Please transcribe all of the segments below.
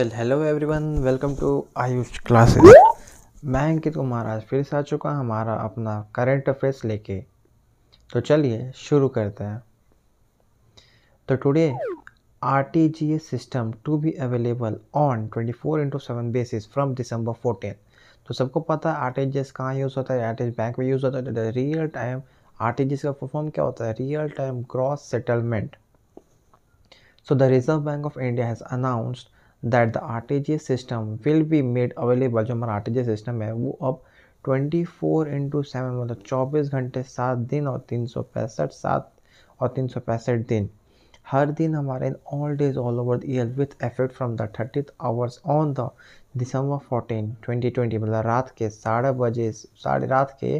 well hello everyone welcome to Ayush classes मैं अंकित कुमार आज फिर से आ चुका हमारा अपना करंट अफेयर्स लेके तो चलिए शुरू करते हैं तो today R T G S system to be available on twenty four into seven basis from December fourteen तो सबको पता है आर टी जी एस कहाँ यूज़ होता है आर टी बैंक में यूज़ होता है real time R T G S का परफॉर्म क्या होता है real time cross settlement so the reserve bank of India has announced that the R system will be made available जो हमारा are system है वो अब ट्वेंटी फोर इंटू सेवन मतलब चौबीस घंटे सात दिन और तीन सौ पैंसठ सात और तीन सौ पैंसठ दिन हर दिन हमारे in all days all over the year with effect from the thirty hours on the December fourteen twenty twenty मतलब रात के साढ़े बजे साढ़े रात के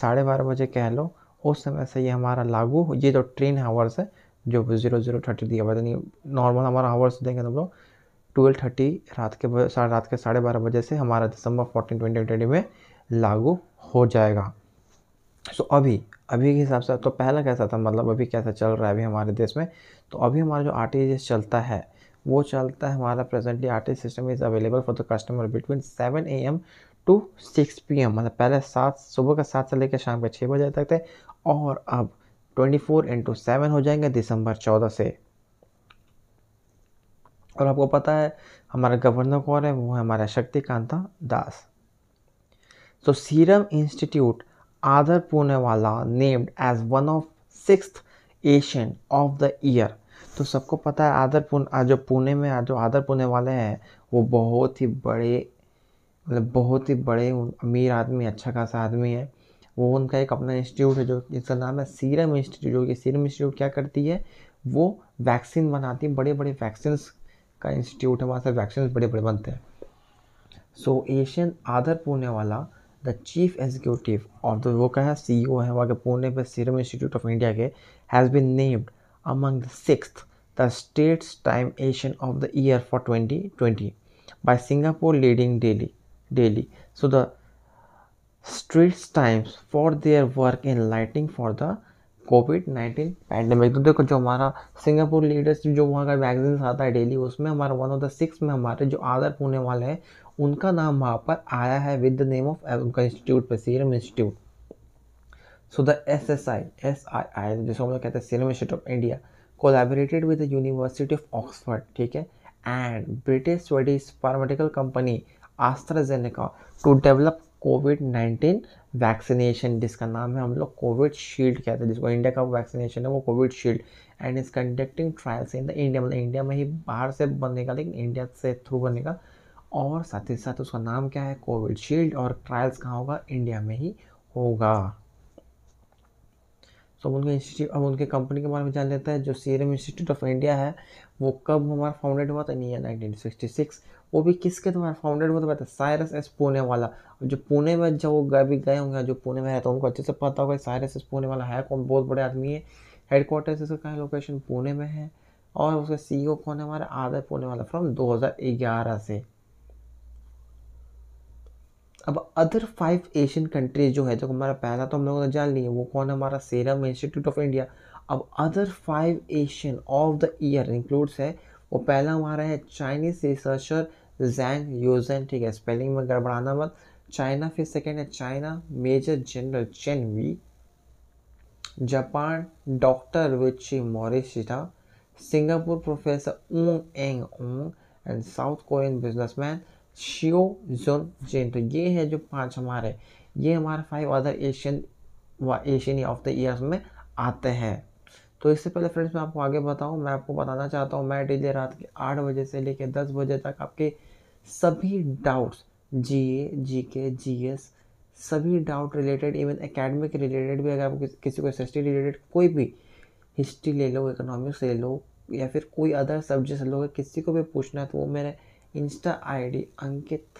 साढ़े बारह बजे कह लो उस समय से ये हमारा लागू ये जो ट्रेन आवर्स है जो जीरो जीरो थर्टी दिया हुआ यानी नॉर्मल हमारा आवर्स देंगे हम लोग ट्वेल्व थर्टी रात के रात के साढ़े बारह बजे से हमारा दिसंबर फोर्टीन ट्वेंटी ट्वेंटी में लागू हो जाएगा सो so, अभी अभी के हिसाब से तो पहला कैसा था मतलब अभी कैसा चल रहा है अभी हमारे देश में तो अभी हमारा जो आर e चलता है वो चलता है हमारा presently R system is available for the customer between seven A M to six P M मतलब पहले सात सुबह का सात से लेकर शाम के छः बजे तक थे और अब ट्वेंटी फोर इंटू सेवन हो जाएंगे दिसंबर चौदह से और आपको पता है हमारा गवर्नर कौन है वो है हमारा शक्तिकांता दास तो serum institute Adar Poonawalla named as one of six Asian of the year तो सबको पता है आदर पुणे जो पुणे में जो आदर पुणे वाले हैं वो बहुत ही बड़े मतलब बहुत ही बड़े अमीर आदमी अच्छा खासा आदमी है वो उनका एक अपना इंस्टीट्यूट है जो जिसका नाम है सीरम इंस्टीट्यूट जो कि सीरम इंस्टीट्यूट क्या करती है वो वैक्सीन बनाती है बड़े बड़े वैक्सीन का इंस्टीट्यूट है वहाँ से वैक्सीन बड़े बड़े बनते हैं सो एशियन आधर पुणे वाला द चीफ एग्जीक्यूटिव और तो वो क्या है सी ई ओ है वहाँ के पुणे पर सीरम इंस्टीट्यूट ऑफ इंडिया के has been named among the six the Straits Times Asian of the year for twenty twenty by Singapore leading daily daily so the Straits Times for their work in lighting for the covid nineteen pandemic तो देखो जो हमारा Singapore leadership जो वहाँ का magazines आता है daily उसमें हमारा वन ऑफ द सिक्स में हमारे जो आदर होने वाले हैं उनका नाम वहाँ पर आया है विद द नेम ऑफ उनका इंस्टीट्यूट पर serum institute so the S S I S I I जिसको हम लोग कहते हैं serum institute of India collaborated with the university of Oxford ठीक है and British Swedish pharmaceutical company AstraZeneca to develop covid nineteen vaccination जिसका नाम है हम लोग कोविड शील्ड कहते हैं जिसको इंडिया का वैक्सीनेशन है वो Covishield and is conducting trials in the India मतलब इंडिया में ही बाहर से बनेगा लेकिन इंडिया से थ्रू बनेगा और साथ ही साथ उसका नाम क्या है कोविड शील्ड और ट्रायल्स कहाँ होगा इंडिया में ही होगा तो हम उनके इंस्टीट्यूट हम उनके कंपनी के बारे में जान लेते हैं जो सीरम इंस्टीट्यूट ऑफ इंडिया है वो कब हमारा फाउंडेड हुआ था नहीं नाइनटीन सिक्सटी सिक्स वो भी किसके द्वारा फाउंडेड हुआ था बताया साइरस एस पुणे वाला जो पुणे में जब वो गए भी गए होंगे जो पुणे में है तो उनको अच्छे से पता होगा साइरस एस पुणे वाला है कौन बहुत बड़े आदमी है हेडक्वार्टर्स इसका कहाँ लोकेशन पुणे में है और उसका सी e कौन है हमारा आदर पुणे वाला फ्रॉम दो से अब अदर फाइव एशियन कंट्रीज जो है जो हमारा पहला तो हम लोगों ने जान लिए वो कौन हमारा सेरम इंस्टीट्यूट ऑफ इंडिया अब other five Asian of the year includes है वो पहला हमारा है चाइनीज रिसर्चर जैंग योजन ठीक है स्पेलिंग में गड़बड़ाना मत चाइना फिर सेकेंड है China major general Chen Wei Japan doctor Yuichi Morishita Singapore professor ऊंग Eng Eong and south Korean businessman Seo Jung Jin तो ये है जो पांच हमारे ये हमारे फाइव अदर एशियन व एशियन ऑफ द ईयर्स में आते हैं तो इससे पहले फ्रेंड्स मैं आपको आगे बताऊं मैं आपको बताना चाहता हूं मैं डेली रात के आठ बजे से लेकर दस बजे तक आपके सभी doubts ji A G K G S सभी doubt related even academic related भी अगर आप किस, किसी को एस रिलेटेड कोई भी हिस्ट्री ले लो इकोनॉमिक्स ले लो या फिर कोई अदर सब्जेक्ट ले लो किसी को भी पूछना है तो वो मेरे इंस्टा आईडी अंकित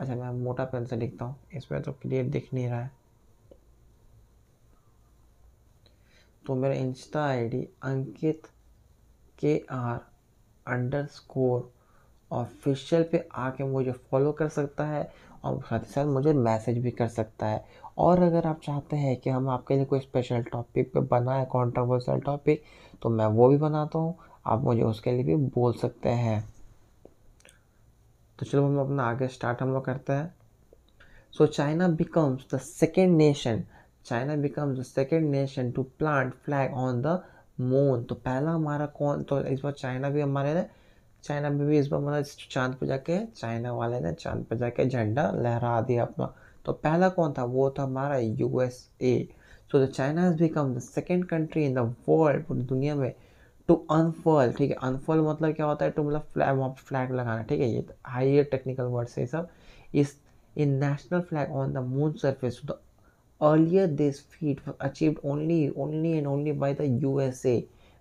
अच्छा मैं मोटा पेन से लिखता हूँ इस पर तो क्लियर दिख नहीं रहा है तो मेरा इंस्टा आईडी अंकित K R under score official पर आके मुझे फॉलो कर सकता है और साथ ही साथ मुझे मैसेज भी कर सकता है और अगर आप चाहते हैं कि हम आपके लिए कोई स्पेशल टॉपिक पे बनाए कॉन्ट्रोवर्सल टॉपिक तो मैं वो भी बनाता हूँ आप मुझे उसके लिए भी बोल सकते हैं तो चलो हम अपना आगे स्टार्ट हम लोग करते हैं so China becomes the second nation China becomes the second nation to plant flag on the moon तो पहला हमारा कौन तो इस बार चाइना भी हमारे ने चाइना में भी इस बार मतलब चांद पर जाके चाइना वाले ने चांद पर जाके झंडा लहरा दिया अपना तो पहला कौन था वो था हमारा U S A so the China has become the second country in the world पूरी दुनिया में टू अनफॉल ठीक है अनफॉल मतलब क्या होता है टू मतलब फ्लैग वहाँ फ्लैग लगाना ठीक है ये हाई टेक्निकल वर्ड से सब इस इन national flag on the moon surface the earlier this feat achieve only only and only by the U S A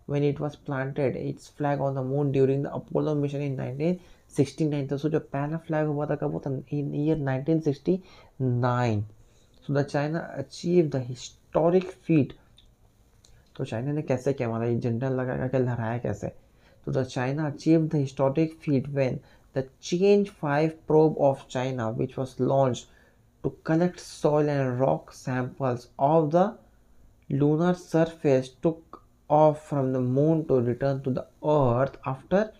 when it was planted its flag on the moon during the Apollo mission in nineteen sixty nine तो so जो पहला flag हुआ था कब वो था in year nineteen sixty nine so the China achieve the historic feat तो China ने कैसे किया हमारा ये जनरल लगा करके लहराया कैसे तो the China achieve the historic feat when the Chang'e five probe of China which was launch to collect soil and rock samples of the lunar surface took off from the moon to return to the earth after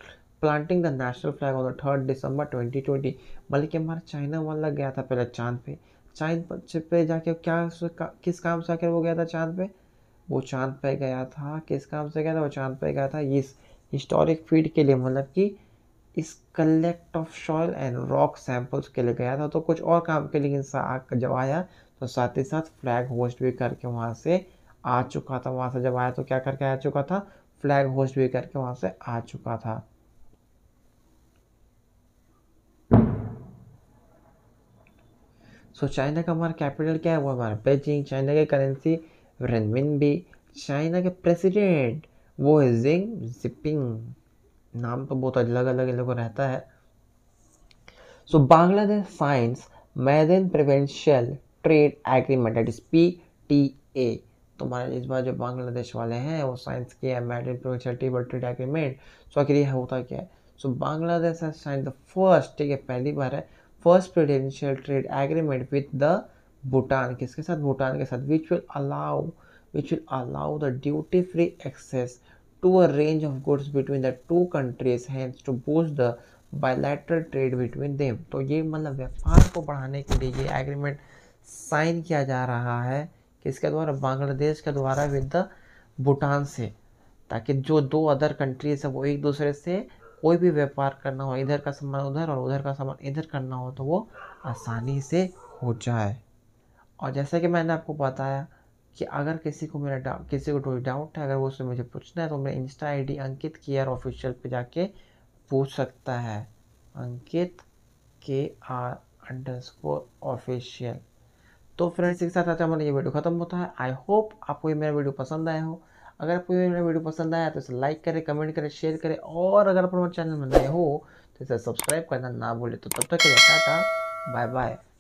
planting the national flag on the third December मतलब बल्कि हमारा China वाला गया था पहले चांद पे चांद पे जाके क्या किस काम से आकर वो गया था चांद पे वो चांद पे गया था किस काम से गया था वो चांद पे गया था इस हिस्टोरिक फीड के लिए मतलब कि इस collect of soil and rock samples के लिए गया था तो कुछ और काम के लिए इंसान जब आया तो साथ ही साथ फ्लैग होस्ट भी करके वहाँ से आ चुका था वहाँ से जब आया तो क्या करके आ चुका था फ्लैग होस्ट भी करके वहाँ से आ चुका था सो so, चाइना का हमारा कैपिटल क्या है वो हमारा बेजिंग चाइना की करेंसी रनविन चाइना के प्रेसिडेंट वो है जिंग जिपिंग नाम तो बहुत अलग अलग इन लोगों रहता है सो Bangladesh signs maiden preferential trade agreement at P T A तो हमारे इस बार जो बांग्लादेश वाले हैं वो साइंस के है maiden provincial table trade agreement so आखिर यह होता क्या है सो Bangladesh has sign the first ठीक है पहली बार है first prudential trade agreement with the Bhutan किसके साथ भूटान के साथ which will allow which will allow the duty free access to a range of goods between the two countries hence to boost the bilateral trade between them तो ये मतलब व्यापार को बढ़ाने के लिए ये एग्रीमेंट साइन किया जा रहा है किसके द्वारा बांग्लादेश के द्वारा विद द भूटान से ताकि जो दो अदर कंट्रीज है वो एक दूसरे से कोई भी व्यापार करना हो इधर का सामान उधर और उधर का सामान इधर करना हो तो वो आसानी से हो जाए और जैसा कि मैंने आपको बताया कि अगर किसी को मेरा डाउट किसी को कोई डाउट है अगर वो उसमें मुझे पूछना है तो मेरा Insta ID Ankit K are official पे जाके पूछ सकता है Ankit K R under score official तो फ्रेंड्स के साथ आज हमारा ये वीडियो खत्म होता है आई होप आपको ये मेरा वीडियो पसंद आया हो अगर आपको ये मेरा वीडियो पसंद आया तो इसे लाइक करें कमेंट करें शेयर करें और अगर आप हमारे चैनल में नए हो तो इसे सब्सक्राइब करना ना भूलें तो तब तक के लिए टाटा बाय बाय